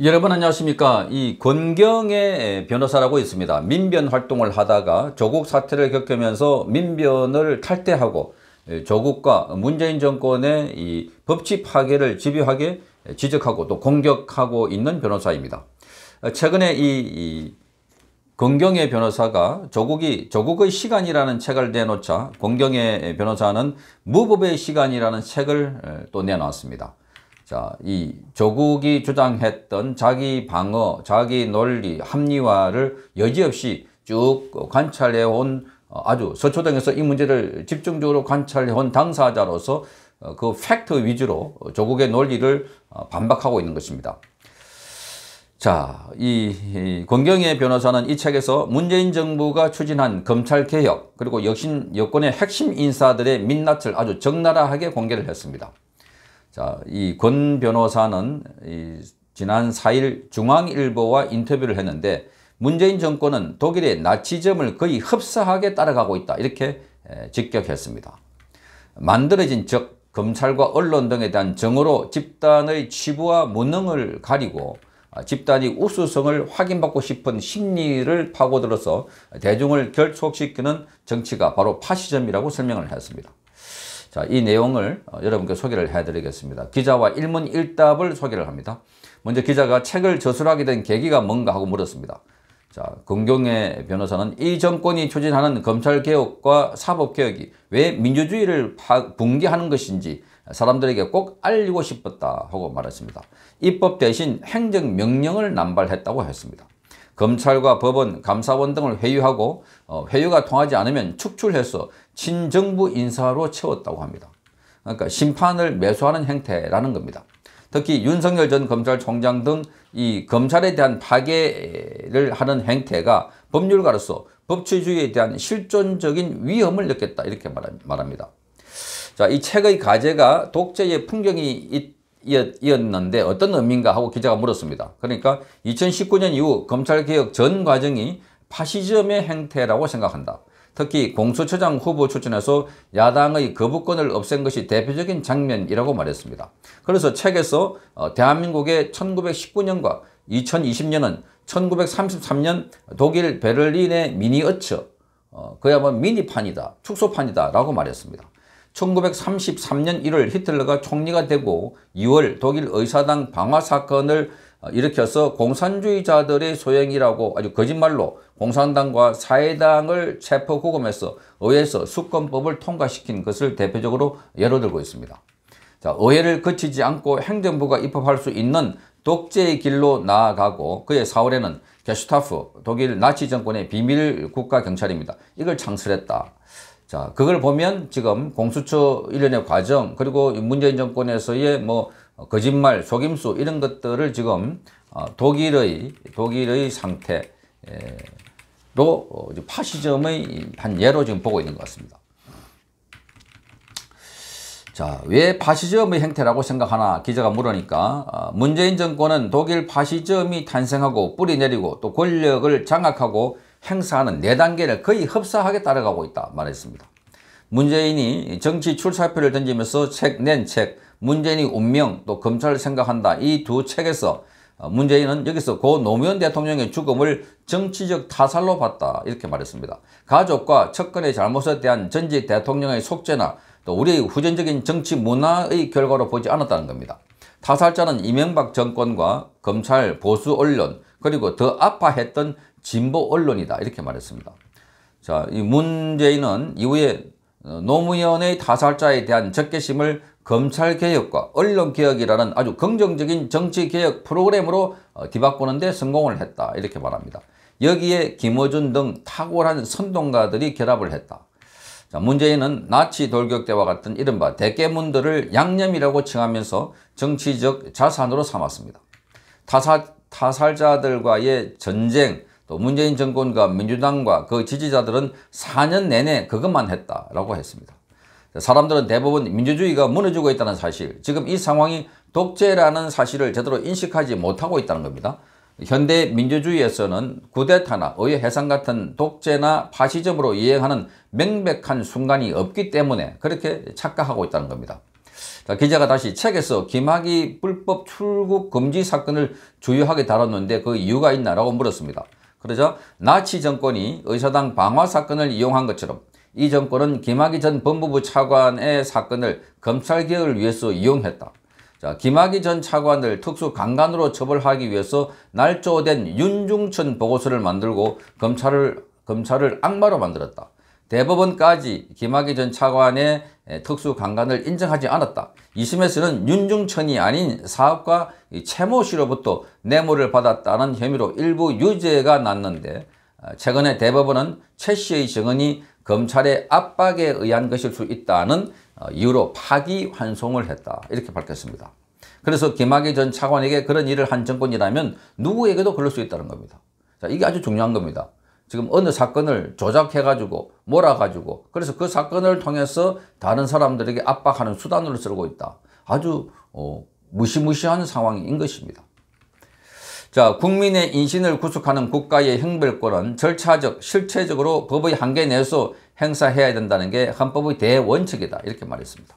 여러분 안녕하십니까 이 권경의 변호사라고 있습니다 민변 활동을 하다가 조국 사태를 겪으면서 민변을 탈퇴하고 예, 조국과 문재인 정권의 이 법치 파괴를 집요하게 지적하고 또 공격하고 있는 변호사입니다 최근에 이, 이 권경의 변호사가 조국이 조국의 시간이라는 책을 내놓자 권경의 변호사는 무법의 시간이라는 책을 예, 또 내놨습니다 자, 이 조국이 주장했던 자기 방어, 자기 논리, 합리화를 여지없이 쭉 관찰해온 어, 아주 서초동에서 이 문제를 집중적으로 관찰해온 당사자로서 어, 그 팩트 위주로 조국의 논리를 어, 반박하고 있는 것입니다. 자, 이 권경의 변호사는 이 책에서 문재인 정부가 추진한 검찰개혁 그리고 여신 여권의 핵심 인사들의 민낯을 아주 적나라하게 공개를 했습니다. 자, 이 권 변호사는 이 지난 4일 중앙일보와 인터뷰를 했는데 문재인 정권은 독일의 나치점을 거의 흡사하게 따라가고 있다. 이렇게 직격했습니다. 만들어진 적 검찰과 언론 등에 대한 정으로 집단의 치부와 무능을 가리고 아, 집단이 우수성을 확인받고 싶은 심리를 파고들어서 대중을 결속시키는 정치가 바로 파시즘이라고 설명을 했습니다. 자, 이 내용을 어, 여러분께 소개를 해드리겠습니다. 기자와 일문일답을 소개를 합니다. 먼저 기자가 책을 저술하게 된 계기가 뭔가 하고 물었습니다. 자, 금경의 변호사는 이 정권이 추진하는 검찰개혁과 사법개혁이 왜 민주주의를 파, 붕괴하는 것인지 사람들에게 꼭 알리고 싶었다 하고 말했습니다. 입법 대신 행정명령을 남발했다고 했습니다. 검찰과 법원, 감사원 등을 회유하고 어, 회유가 통하지 않으면 축출해서 친정부 인사로 채웠다고 합니다. 그러니까 심판을 매수하는 행태라는 겁니다. 특히 윤석열 전 검찰총장 등 이 검찰에 대한 파괴를 하는 행태가 법률가로서 법치주의에 대한 실존적인 위험을 느꼈다 이렇게 말합니다. 자, 이 책의 과제가 독재의 풍경이 이었는데 어떤 의미인가 하고 기자가 물었습니다. 그러니까 2019년 이후 검찰개혁 전 과정이 파시즘의 행태라고 생각한다. 특히 공수처장 후보 추천에서 야당의 거부권을 없앤 것이 대표적인 장면이라고 말했습니다. 그래서 책에서 어, 대한민국의 1919년과 2020년은 1933년 독일 베를린의 미니어처, 어, 그야말로 미니판이다, 축소판이다 라고 말했습니다. 1933년 1월 히틀러가 총리가 되고 2월 독일 의사당 방화 사건을 어, 일으켜서 공산주의자들의 소행이라고 아주 거짓말로 공산당과 사회당을 체포 구금해서 의회에서 수권법을 통과시킨 것을 대표적으로 예로 들고 있습니다. 자, 의회를 거치지 않고 행정부가 입법할 수 있는 독재의 길로 나아가고 그의 4월에는 게슈타프 독일 나치 정권의 비밀 국가 경찰입니다. 이걸 창설했다. 자, 그걸 보면 지금 공수처 일련의 과정, 그리고 문재인 정권에서의 뭐, 거짓말, 속임수, 이런 것들을 지금 어, 독일의, 독일의 상태로 어, 파시즘의 한 예로 지금 보고 있는 것 같습니다. 자, 왜 파시즘의 행태라고 생각하나 기자가 물으니까 어, 문재인 정권은 독일 파시즘이 탄생하고 뿌리 내리고 또 권력을 장악하고 행사하는 4단계를 거의 흡사하게 따라가고 있다 말했습니다. 문재인이 정치 출사표를 던지면서 책 낸책 문재인이 운명 또 검찰을 생각한다 이 두 책에서 어, 문재인은 여기서 고 노무현 대통령의 죽음을 정치적 타살로 봤다 이렇게 말했습니다. 가족과 측근의 잘못에 대한 전직 대통령의 속죄나 또 우리의 후전적인 정치 문화의 결과로 보지 않았다는 겁니다. 타살자는 이명박 정권과 검찰, 보수 언론 그리고 더 아파했던 진보 언론이다 이렇게 말했습니다. 자, 이 문재인은 이후에 어, 노무현의 타살자에 대한 적개심을 검찰개혁과 언론개혁이라는 아주 긍정적인 정치개혁 프로그램으로 어, 뒤바꾸는데 성공을 했다 이렇게 말합니다. 여기에 김어준 등 탁월한 선동가들이 결합을 했다. 자, 문재인은 나치 돌격 때와 같은 이른바 대깨문들을 양념이라고 칭하면서 정치적 자산으로 삼았습니다. 타사, 타살자들과의 전쟁, 또 문재인 정권과 민주당과 그 지지자들은 4년 내내 그것만 했다라고 했습니다. 사람들은 대부분 민주주의가 무너지고 있다는 사실, 지금 이 상황이 독재라는 사실을 제대로 인식하지 못하고 있다는 겁니다. 현대 민주주의에서는 구데타나 의회 해상 같은 독재나 파시즘으로 이행하는 명백한 순간이 없기 때문에 그렇게 착각하고 있다는 겁니다. 자, 기자가 다시 책에서 김학의 불법 출국 금지 사건을 주요하게 다뤘는데 그 이유가 있나라고 물었습니다. 그러자 나치 정권이 의사당 방화 사건을 이용한 것처럼 이 정권은 김학의 전 법무부 차관의 사건을 검찰개혁을 위해서 이용했다. 자, 김학의 전 차관을 특수강간으로 처벌하기 위해서 날조된 윤중천 보고서를 만들고 검찰을, 검찰을 악마로 만들었다. 대법원까지 김학의 전 차관의 예, 특수강간을 인정하지 않았다. 2심에서는 윤중천이 아닌 사업가 채모 씨로부터 뇌물을 받았다는 혐의로 일부 유죄가 났는데 아, 최근에 대법원은 최 씨의 증언이 검찰의 압박에 의한 것일 수 있다는 어, 이유로 파기환송을 했다. 이렇게 밝혔습니다. 그래서 김학의 전 차관에게 그런 일을 한 정권이라면 누구에게도 그럴 수 있다는 겁니다. 자, 이게 아주 중요한 겁니다. 지금 어느 사건을 조작해가지고 몰아가지고 그래서 그 사건을 통해서 다른 사람들에게 압박하는 수단으로 쓰고 있다. 아주 어, 무시무시한 상황인 것입니다. 자, 국민의 인신을 구속하는 국가의 형별권은 절차적, 실체적으로 법의 한계 내에서 행사해야 된다는 게 헌법의 대원칙이다. 이렇게 말했습니다.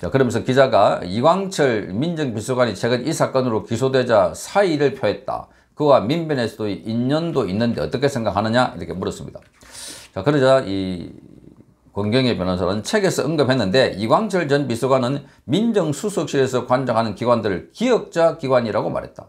자, 그러면서 기자가 이광철 민정비서관이 최근 이 사건으로 기소되자 사의를 표했다. 그와 민변에서도 인연도 있는데 어떻게 생각하느냐 이렇게 물었습니다. 자 그러자 이 권경의 변호사는 책에서 언급했는데 이광철 전 비서관은 민정수석실에서 관장하는 기관들을 기억자 기관이라고 말했다.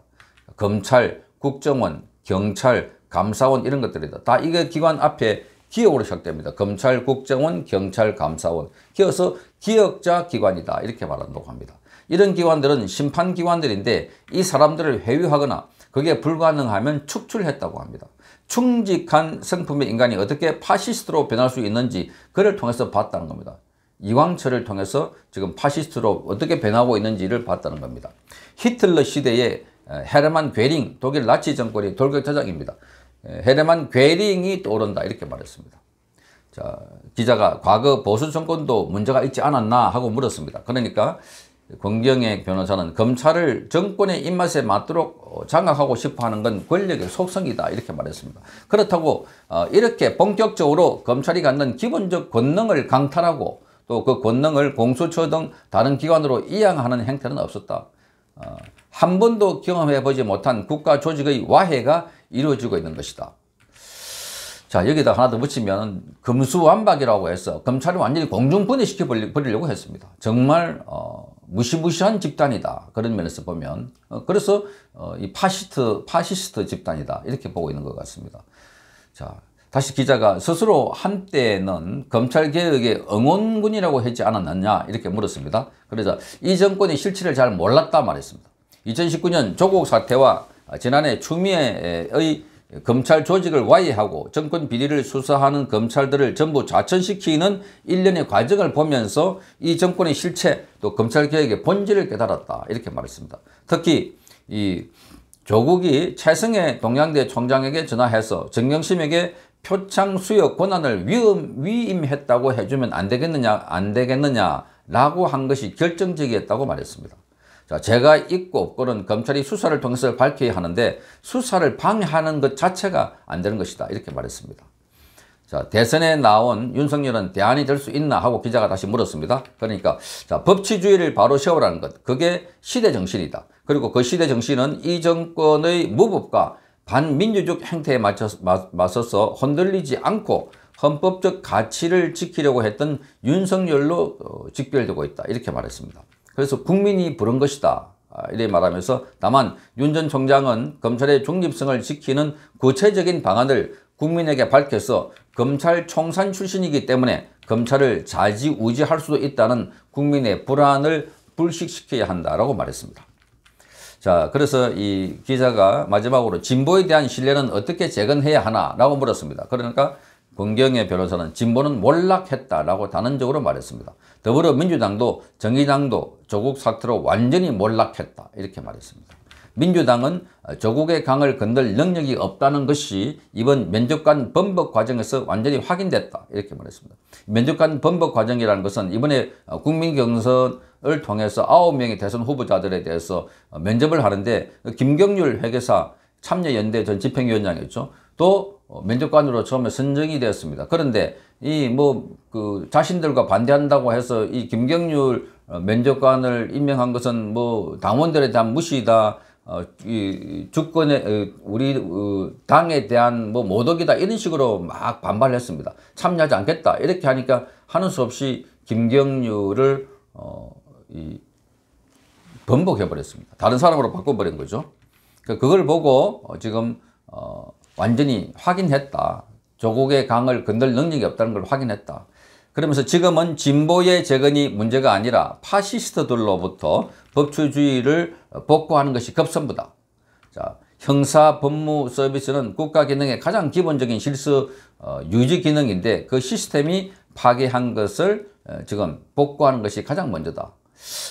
검찰, 국정원, 경찰, 감사원 이런 것들이다. 다 이게 기관 앞에 기억으로 시작됩니다. 검찰, 국정원, 경찰, 감사원. 기어서 기억자 기관이다. 이렇게 말한다고 합니다. 이런 기관들은 심판기관들인데 이 사람들을 회유하거나 그게 불가능하면 축출했다고 합니다. 충직한 성품의 인간이 어떻게 파시스트로 변할 수 있는지 그를 통해서 봤다는 겁니다. 이광철을 통해서 지금 파시스트로 어떻게 변하고 있는지를 봤다는 겁니다. 히틀러 시대의 헤르만 괴링, 독일 나치 정권의 돌격 저장입니다. 헤르만 괴링이 떠오른다 이렇게 말했습니다. 자, 기자가 과거 보수 정권도 문제가 있지 않았나 하고 물었습니다. 그러니까 권경의 변호사는 검찰을 정권의 입맛에 맞도록 장악하고 싶어하는 건 권력의 속성이다 이렇게 말했습니다. 그렇다고 어, 이렇게 본격적으로 검찰이 갖는 기본적 권능을 강탈하고 또 그 권능을 공수처 등 다른 기관으로 이양하는 행태는 없었다. 어, 한 번도 경험해보지 못한 국가 조직의 와해가 이루어지고 있는 것이다. 자 여기다 하나 더 붙이면 금수완박이라고 해서 검찰이 완전히 공중분해시켜버리려고 했습니다. 정말 어, 무시무시한 집단이다. 그런 면에서 보면 어, 그래서 어, 이 파시스트 파시스트 집단이다. 이렇게 보고 있는 것 같습니다. 자, 다시 기자가 스스로 한때는 검찰개혁의 응원군이라고 했지 않았느냐 이렇게 물었습니다. 그래서 이정권이 실체를 잘 몰랐다 말했습니다. 2019년 조국 사태와 지난해 추미애의 검찰 조직을 와해하고 정권 비리를 수사하는 검찰들을 전부 좌천시키는 일련의 과정을 보면서 이 정권의 실체 또 검찰개혁의 본질을 깨달았다 이렇게 말했습니다. 특히 이 조국이 최승의 동양대 총장에게 전화해서 정경심에게 표창 수여 권한을 위임, 위임했다고 해주면 안 되겠느냐 안 되겠느냐라고 한 것이 결정적이었다고 말했습니다. 자, 제가 있고 없고는 검찰이 수사를 통해서 밝혀야 하는데 수사를 방해하는 것 자체가 안 되는 것이다. 이렇게 말했습니다. 자, 대선에 나온 윤석열은 대안이 될 수 있나 하고 기자가 다시 물었습니다. 그러니까 자, 법치주의를 바로 세우라는 것. 그게 시대 정신이다. 그리고 그 시대 정신은 이 정권의 무법과 반민주적 행태에 맞춰서, 맞서서 흔들리지 않고 헌법적 가치를 지키려고 했던 윤석열로 어, 직결되고 있다. 이렇게 말했습니다. 그래서 국민이 부른 것이다. 아, 이래 말하면서 다만 윤 전 총장은 검찰의 중립성을 지키는 구체적인 방안을 국민에게 밝혀서 검찰 총산 출신이기 때문에 검찰을 자지우지할 수도 있다는 국민의 불안을 불식시켜야 한다라고 말했습니다. 자, 그래서 이 기자가 마지막으로 진보에 대한 신뢰는 어떻게 재건해야 하나라고 물었습니다. 그러니까 권경의 변호사는 진보는 몰락했다라고 단언적으로 말했습니다. 더불어민주당도 정의당도 조국 사태로 완전히 몰락했다 이렇게 말했습니다. 민주당은 조국의 강을 건들 능력이 없다는 것이 이번 면접관 번복 과정에서 완전히 확인됐다 이렇게 말했습니다. 면접관 번복 과정이라는 것은 이번에 국민경선을 통해서 9명의 대선 후보자들에 대해서 면접을 하는데 김경률 회계사 참여연대 전 집행위원장이었죠. 또 어, 면접관으로 처음에 선정이 되었습니다. 그런데 이 뭐 그 자신들과 반대한다고 해서 이 김경률 어, 면접관을 임명한 것은 뭐 당원들에 대한 무시다. 어, 이주권의 어, 우리 당에 대한 뭐 모독이다 이런 식으로 막 반발했습니다. 참여하지 않겠다 이렇게 하니까 하는 수 없이 김경률을 어, 이, 번복해버렸습니다. 다른 사람으로 바꿔버린 거죠. 그러니까 그걸 보고 지금 어, 완전히 확인했다. 조국의 강을 건널 능력이 없다는 걸 확인했다. 그러면서 지금은 진보의 재건이 문제가 아니라 파시스트들로부터 법치주의를 복구하는 것이 급선부다 자, 형사 법무 서비스는 국가 기능의 가장 기본적인 실수 어, 유지 기능인데 그 시스템이 파괴한 것을 어, 지금 복구하는 것이 가장 먼저다.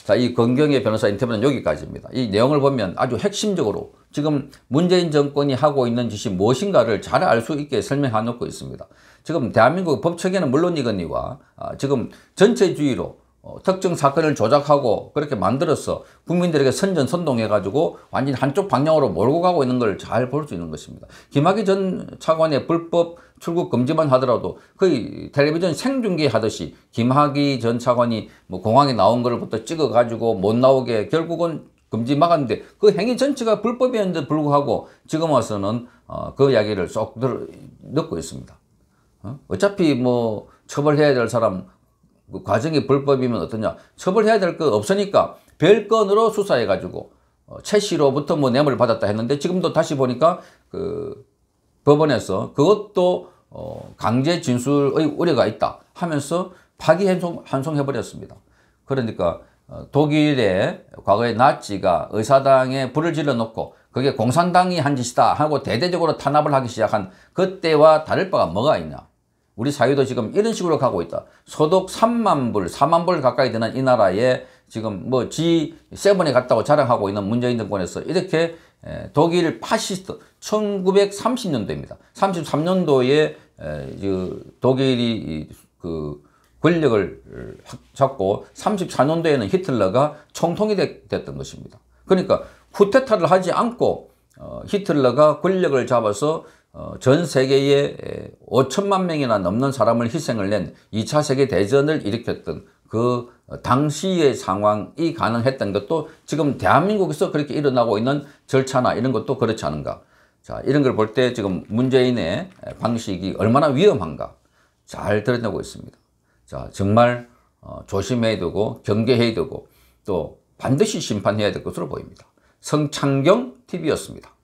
자, 이 건경의 변호사 인터뷰는 여기까지입니다. 이 내용을 보면 아주 핵심적으로 지금 문재인 정권이 하고 있는 짓이 무엇인가를 잘 알 수 있게 설명해 놓고 있습니다. 지금 대한민국 법체계는 물론이거니와 아, 지금 전체주의로 어, 특정 사건을 조작하고 그렇게 만들어서 국민들에게 선전선동해가지고 완전히 한쪽 방향으로 몰고 가고 있는 걸 잘 볼 수 있는 것입니다. 김학의 전 차관의 불법 출국 금지만 하더라도 거의 텔레비전 생중계 하듯이 김학의 전 차관이 뭐 공항에 나온 걸를부터 찍어가지고 못 나오게 결국은 금지 막았는데 그 행위 전체가 불법이었는데 불구하고 지금 와서는 어, 그 이야기를 쏙 넣고 있습니다. 어? 어차피 뭐 처벌해야 될 사람 그 과정이 불법이면 어떠냐 처벌해야 될 거 없으니까 별건으로 수사해가지고 어, 최 씨로부터 뭐 뇌물을 받았다 했는데 지금도 다시 보니까 그 법원에서 그것도 어, 강제 진술의 우려가 있다 하면서 파기환송해버렸습니다. 그러니까 어, 독일의 과거의 나치가 의사당에 불을 질러놓고 그게 공산당이 한 짓이다 하고 대대적으로 탄압을 하기 시작한 그때와 다를 바가 뭐가 있냐. 우리 사회도 지금 이런 식으로 가고 있다. 소득 3만 불, 4만 불 가까이 되는 이 나라에 지금 뭐 G7에 갔다고 자랑하고 있는 문재인 정권에서 이렇게 독일 파시스트 1930년대입니다. 33년도에 그 독일이 그 권력을 어, 잡고 34년도에는 히틀러가 총통이 됐던 것입니다. 그러니까 쿠데타를 하지 않고 어, 히틀러가 권력을 잡아서 어, 전 세계에 5천만 명이나 넘는 사람을 희생을 낸 2차 세계대전을 일으켰던 그 어, 당시의 상황이 가능했던 것도 지금 대한민국에서 그렇게 일어나고 있는 절차나 이런 것도 그렇지 않은가. 자, 이런 걸 볼 때 지금 문재인의 방식이 얼마나 위험한가 잘 드러내고 있습니다. 자, 정말 어, 조심해야 되고 경계해야 되고 또 반드시 심판해야 될 것으로 보입니다. 성창경 TV였습니다.